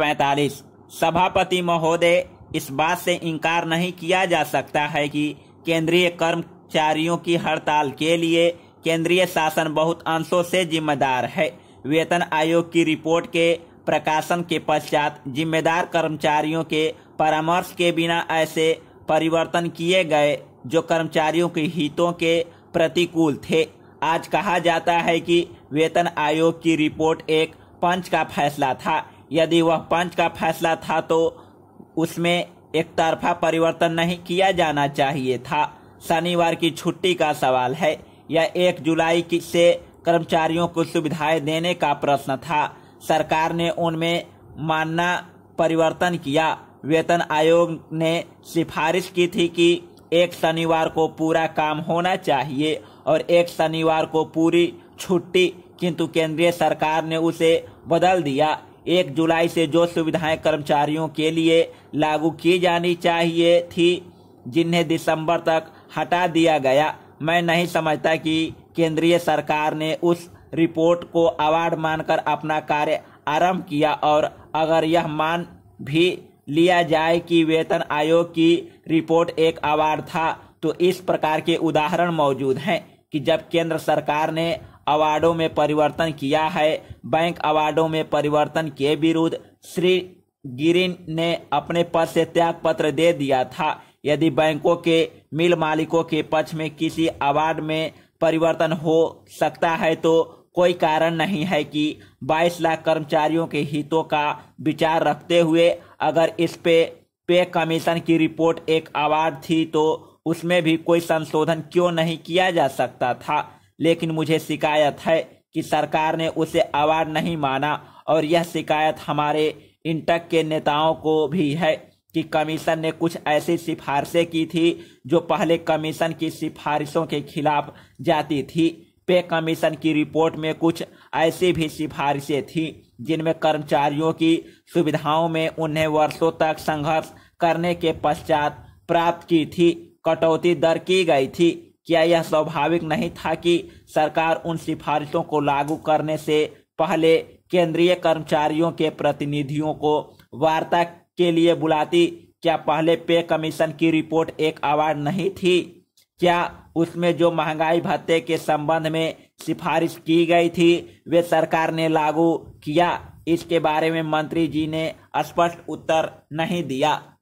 पैंतालीस सभापति महोदय इस बात से इनकार नहीं किया जा सकता है कि केंद्रीय कर्मचारियों की हड़ताल के लिए केंद्रीय शासन बहुत अंशों से जिम्मेदार है वेतन आयोग की रिपोर्ट के प्रकाशन के पश्चात जिम्मेदार कर्मचारियों के परामर्श के बिना ऐसे परिवर्तन किए गए जो कर्मचारियों के हितों के प्रतिकूल थे आज कहा जाता है कि वेतन आयोग की रिपोर्ट एक पंच का फैसला था यदि वह पंच का फैसला था तो उसमें एक तरफा परिवर्तन नहीं किया जाना चाहिए था शनिवार की छुट्टी का सवाल है यह एक जुलाई की से कर्मचारियों को सुविधाएं देने का प्रश्न था सरकार ने उनमें मानना परिवर्तन किया वेतन आयोग ने सिफारिश की थी कि एक शनिवार को पूरा काम होना चाहिए और एक शनिवार को पूरी छुट्टी किंतु केंद्रीय सरकार ने उसे बदल दिया एक जुलाई से जो सुविधाएं कर्मचारियों के लिए लागू की जानी चाहिए थी जिन्हें दिसंबर तक हटा दिया गया मैं नहीं समझता कि केंद्रीय सरकार ने उस रिपोर्ट को अवार्ड मानकर अपना कार्य आरंभ किया और अगर यह मान भी लिया जाए कि वेतन आयोग की रिपोर्ट एक अवार्ड था तो इस प्रकार के उदाहरण मौजूद हैं कि जब केंद्र सरकार ने अवार्डों में परिवर्तन किया है बैंक अवार्डों में परिवर्तन के विरुद्ध श्री गिरिन ने अपने पद से त्याग पत्र दे दिया था यदि बैंकों के मिल मालिकों के पक्ष में किसी अवार्ड में परिवर्तन हो सकता है तो कोई कारण नहीं है कि 22 लाख कर्मचारियों के हितों का विचार रखते हुए अगर इस पे पे कमीशन की रिपोर्ट एक अवार्ड थी तो उसमें भी कोई संशोधन क्यों नहीं किया जा सकता था लेकिन मुझे शिकायत है कि सरकार ने उसे अवार्ड नहीं माना और यह शिकायत हमारे इंटक के नेताओं को भी है कि कमीशन ने कुछ ऐसी सिफारिशें की थी जो पहले कमीशन की सिफारिशों के खिलाफ जाती थी पे कमीशन की रिपोर्ट में कुछ ऐसी भी सिफारिशें थी जिनमें कर्मचारियों की सुविधाओं में उन्हें वर्षों तक संघर्ष करने के पश्चात प्राप्त की थी कटौती दर की गई थी क्या यह स्वाभाविक नहीं था कि सरकार उन सिफारिशों को लागू करने से पहले केंद्रीय कर्मचारियों के प्रतिनिधियों को वार्ता के लिए बुलाती क्या पहले पे कमीशन की रिपोर्ट एक अवार्ड नहीं थी क्या उसमें जो महंगाई भत्ते के संबंध में सिफारिश की गई थी वे सरकार ने लागू किया इसके बारे में मंत्री जी ने स्पष्ट उत्तर नहीं दिया